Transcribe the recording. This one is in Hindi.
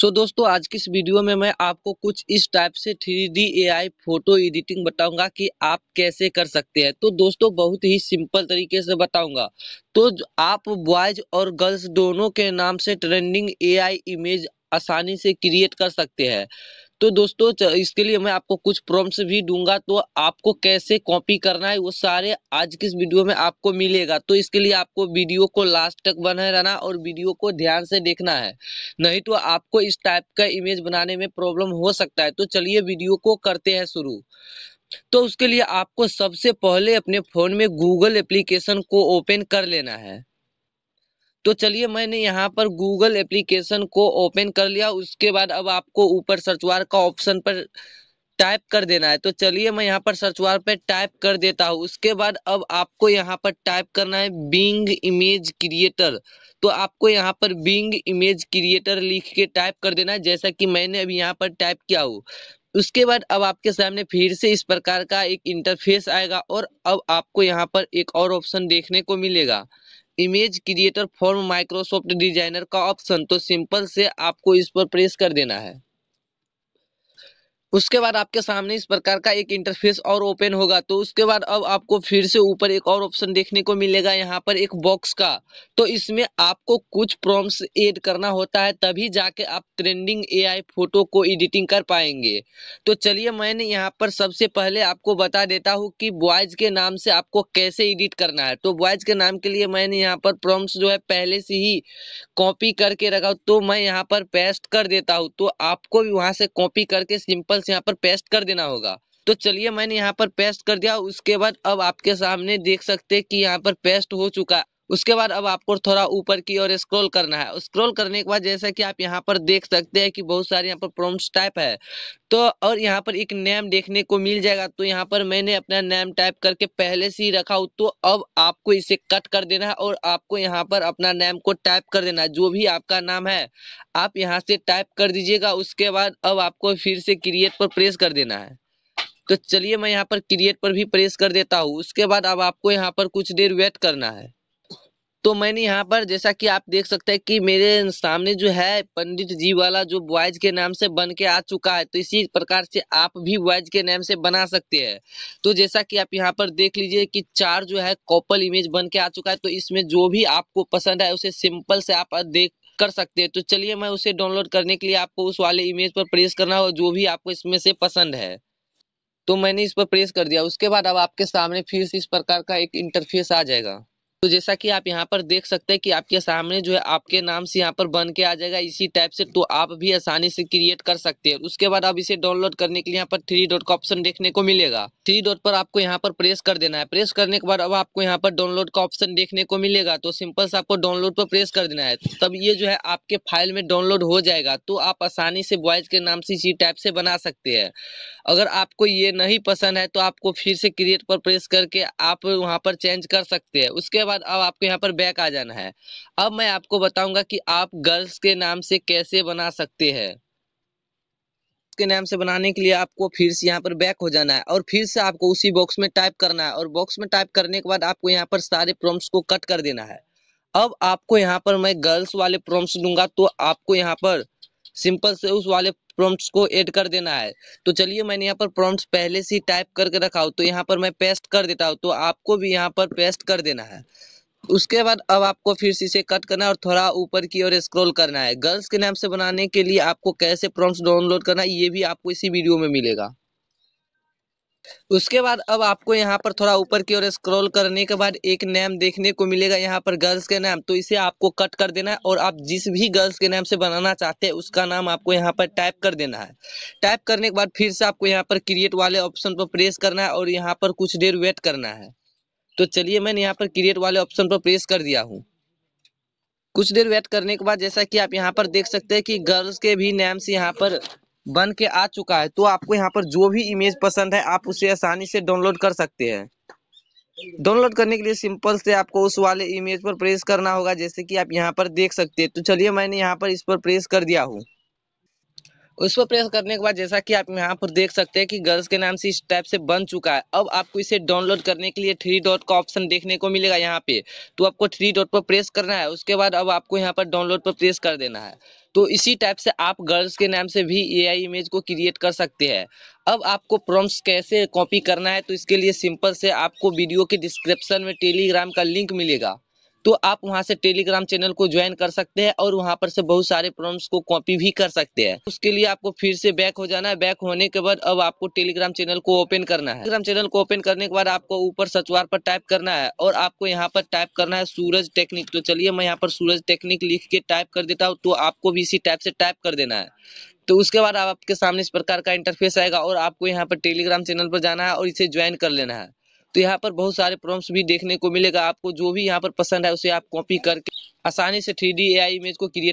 सो so, दोस्तों आज की इस वीडियो में मैं आपको कुछ इस टाइप से three D A I photo editing बताऊंगा कि आप कैसे कर सकते हैं तो दोस्तों बहुत ही सिंपल तरीके से बताऊंगा तो आप बॉयज और गर्ल्स दोनों के नाम से ट्रेंडिंग ए आई इमेज आसानी से क्रिएट कर सकते हैं तो दोस्तों इसके लिए मैं आपको कुछ प्रॉम्प्ट्स भी दूंगा तो आपको कैसे कॉपी करना है वो सारे आज किस वीडियो में आपको मिलेगा तो इसके लिए आपको वीडियो को लास्ट तक बनाए रहना और वीडियो को ध्यान से देखना है नहीं तो आपको इस टाइप का इमेज बनाने में प्रॉब्लम हो सकता है तो चलिए वीडियो को करते हैं शुरू तो उसके लिए आपको सबसे पहले अपने फ़ोन में गूगल एप्लीकेशन को ओपन कर लेना है तो चलिए मैंने यहाँ पर गूगल एप्लीकेशन को ओपन कर लिया उसके बाद अब आपको ऊपर सर्च का ऑप्शन पर टाइप कर देना है तो चलिए मैं यहाँ पर सर्च पर टाइप कर देता हूँ उसके बाद अब आपको यहाँ पर टाइप करना है बिंग इमेज क्रिएटर तो आपको यहाँ पर बिंग इमेज क्रिएटर लिख के टाइप कर देना है जैसा कि मैंने अभी यहाँ पर टाइप किया हूँ उसके बाद अब आपके सामने फिर से इस प्रकार का एक इंटरफेस आएगा और अब आपको यहाँ पर एक और ऑप्शन देखने को मिलेगा image creator form Microsoft designer का ऑप्शन तो सिंपल से आपको इस पर प्रेस कर देना है उसके बाद आपके सामने इस प्रकार का एक इंटरफेस और ओपन होगा तो उसके बाद अब आपको फिर से ऊपर एक और ऑप्शन देखने को मिलेगा यहाँ पर एक बॉक्स का तो इसमें आपको कुछ प्रॉम्प्ट्स ऐड करना होता है तभी जाके आप ट्रेंडिंग एआई फोटो को एडिटिंग कर पाएंगे तो चलिए मैंने यहाँ पर सबसे पहले आपको बता देता हूँ कि बॉयज के नाम से आपको कैसे एडिट करना है तो बॉयज के नाम के लिए मैंने यहाँ पर प्रॉम्प्ट्स जो है पहले से ही कॉपी करके रखा तो मैं यहाँ पर पेस्ट कर देता हूँ तो आपको भी वहाँ से कॉपी करके सिंपल से यहाँ पर पेस्ट कर देना होगा तो चलिए मैंने यहाँ पर पेस्ट कर दिया उसके बाद अब आपके सामने देख सकते हैं कि यहाँ पर पेस्ट हो चुका उसके बाद अब आपको थोड़ा ऊपर की ओर स्क्रॉल करना है स्क्रॉल करने के बाद जैसा कि आप यहाँ पर देख सकते हैं कि बहुत सारे यहाँ पर प्रॉम्प्ट टाइप है तो और यहाँ पर एक नेम देखने को मिल जाएगा तो यहाँ पर मैंने अपना नेम टाइप करके पहले से ही रखा हो तो अब आपको इसे कट कर देना है और आपको यहाँ पर अपना नेम को टाइप कर देना है जो भी आपका नाम है आप यहाँ से टाइप कर दीजिएगा उसके बाद अब आपको फिर से क्रिएट पर प्रेस कर देना है तो चलिए मैं यहाँ पर क्रिएट पर भी प्रेस कर देता हूँ उसके बाद अब आपको यहाँ पर कुछ देर वेट करना है तो मैंने यहाँ पर जैसा कि आप देख सकते हैं कि मेरे सामने जो है पंडित जी वाला जो बॉयज के नाम से बन के आ चुका है तो इसी प्रकार से आप भी बॉयज के नाम से बना सकते हैं तो जैसा कि आप यहाँ पर देख लीजिए कि चार जो है कॉपल इमेज बन के आ चुका है तो इसमें जो भी आपको पसंद है उसे सिंपल से आप देख कर सकते हैं तो चलिए मैं उसे डाउनलोड करने के लिए आपको उस वाले इमेज पर प्रेस करना हो जो भी आपको इसमें से पसंद है तो मैंने इस पर प्रेस कर दिया उसके बाद अब आपके सामने फिर से इस प्रकार का एक इंटरफेस आ जाएगा तो जैसा कि आप यहाँ पर देख सकते हैं कि आपके सामने जो है आपके नाम से यहाँ पर बन के आ जाएगा इसी टाइप से तो आप भी आसानी से क्रिएट कर सकते हैं उसके बाद आप इसे डाउनलोड करने के लिए यहाँ पर थ्री डॉट का ऑप्शन देखने को मिलेगा थ्री डॉट पर आपको यहाँ पर प्रेस कर देना है प्रेस करने के बाद अब आपको यहाँ पर डाउनलोड का ऑप्शन देखने को मिलेगा तो सिंपल से आपको डाउनलोड पर प्रेस कर देना है तब ये जो है आपके फाइल में डाउनलोड हो जाएगा तो आप आसानी से बॉयज के नाम से इसी टाइप से बना सकते हैं अगर आपको ये नहीं पसंद है तो आपको फिर से क्रिएट पर प्रेस करके आप वहाँ पर चेंज कर सकते हैं उसके बाद बाद अब आपको यहाँ पर बैक आ जाना है अब मैं आपको बताऊंगा कि आप गर्ल्स के नाम से कैसे बना सकते हैं के नाम से बनाने के लिए आपको फिर से यहाँ पर बैक हो जाना है और फिर से आपको उसी बॉक्स में टाइप करना है और बॉक्स में टाइप करने के बाद आपको यहाँ पर सारे प्रॉम्प्ट्स को कट कर देना है अब आपको यहाँ पर मैं गर्ल्स वाले प्रॉम्प्ट्स दूंगा तो आपको यहाँ पर सिंपल से उस वाले प्रॉम्प्ट्स को ऐड कर देना है तो चलिए मैंने यहाँ पर प्रॉम्प्ट्स पहले से टाइप करके रखा हो तो यहाँ पर मैं पेस्ट कर देता हूँ तो आपको भी यहाँ पर पेस्ट कर देना है उसके बाद अब आपको फिर से इसे कट करना है और थोड़ा ऊपर की ओर स्क्रॉल करना है गर्ल्स के नाम से बनाने के लिए आपको कैसे प्रॉम्प्ट्स डाउनलोड करना है ये भी आपको इसी वीडियो में मिलेगा उसके बाद अब आपको यहाँ पर थोड़ा ऊपर की ओर स्क्रॉल करने के बाद एक नेम देखने को मिलेगा यहाँ पर गर्ल्स के नाम तो इसे आपको कट कर देना है और आप जिस भी गर्ल्स के नाम से बनाना चाहते हैं उसका नाम आपको यहाँ पर टाइप कर देना है टाइप करने के बाद फिर से आपको यहाँ पर क्रिएट वाले ऑप्शन पर प्रेस करना है और यहाँ पर कुछ देर वेट करना है तो चलिए मैंने यहाँ पर क्रिएट वाले ऑप्शन पर प्रेस कर दिया हूँ कुछ देर वेट करने के बाद जैसा कि आप यहाँ पर देख सकते हैं कि गर्ल्स के भी नेम्स यहाँ पर बन के आ चुका है तो आपको यहाँ पर जो भी इमेज पसंद है आप उसे आसानी से डाउनलोड कर सकते हैं डाउनलोड करने के लिए सिंपल से आपको उस वाले इमेज पर प्रेस करना होगा जैसे कि आप यहाँ पर देख सकते हैं तो चलिए मैंने यहाँ पर इस पर प्रेस कर दिया हूँ उस पर प्रेस करने के बाद जैसा कि आप यहाँ पर देख सकते हैं कि गर्ल्स के नाम से इस टाइप से बन चुका है अब आपको इसे डाउनलोड करने के लिए थ्री डॉट का ऑप्शन देखने को मिलेगा यहाँ पे तो आपको थ्री डॉट पर प्रेस करना है उसके बाद अब आपको यहाँ पर डाउनलोड पर प्रेस कर देना है तो इसी टाइप से आप गर्ल्स के नाम से भी ए इमेज को क्रिएट कर सकते हैं अब आपको प्रॉम्प्ट्स कैसे कॉपी करना है तो इसके लिए सिंपल से आपको वीडियो के डिस्क्रिप्शन में टेलीग्राम का लिंक मिलेगा तो आप वहां से टेलीग्राम चैनल को ज्वाइन कर सकते हैं और वहां पर से बहुत सारे प्रॉम्प्ट्स को कॉपी भी कर सकते हैं उसके लिए आपको फिर से बैक हो जाना है बैक होने के बाद अब आपको टेलीग्राम चैनल को ओपन करना है टेलीग्राम चैनल को ओपन करने के बाद आपको ऊपर सचवार पर टाइप करना है और आपको यहाँ पर टाइप करना है सूरज टेक्निक तो चलिए मैं यहाँ पर सूरज टेक्निक लिख के टाइप कर देता हूँ तो आपको भी इसी टाइप से टाइप कर देना है तो उसके बाद आपके सामने इस प्रकार का इंटरफेस आएगा और आपको यहाँ पर टेलीग्राम चैनल पर जाना है और इसे ज्वाइन कर लेना है तो यहाँ पर बहुत सारे प्रॉम्प्ट्स भी देखने को मिलेगा आपको जो भी यहाँ पर पसंद है उसे आप कॉपी करके आसानी से थ्री डी इमेज को क्रिएट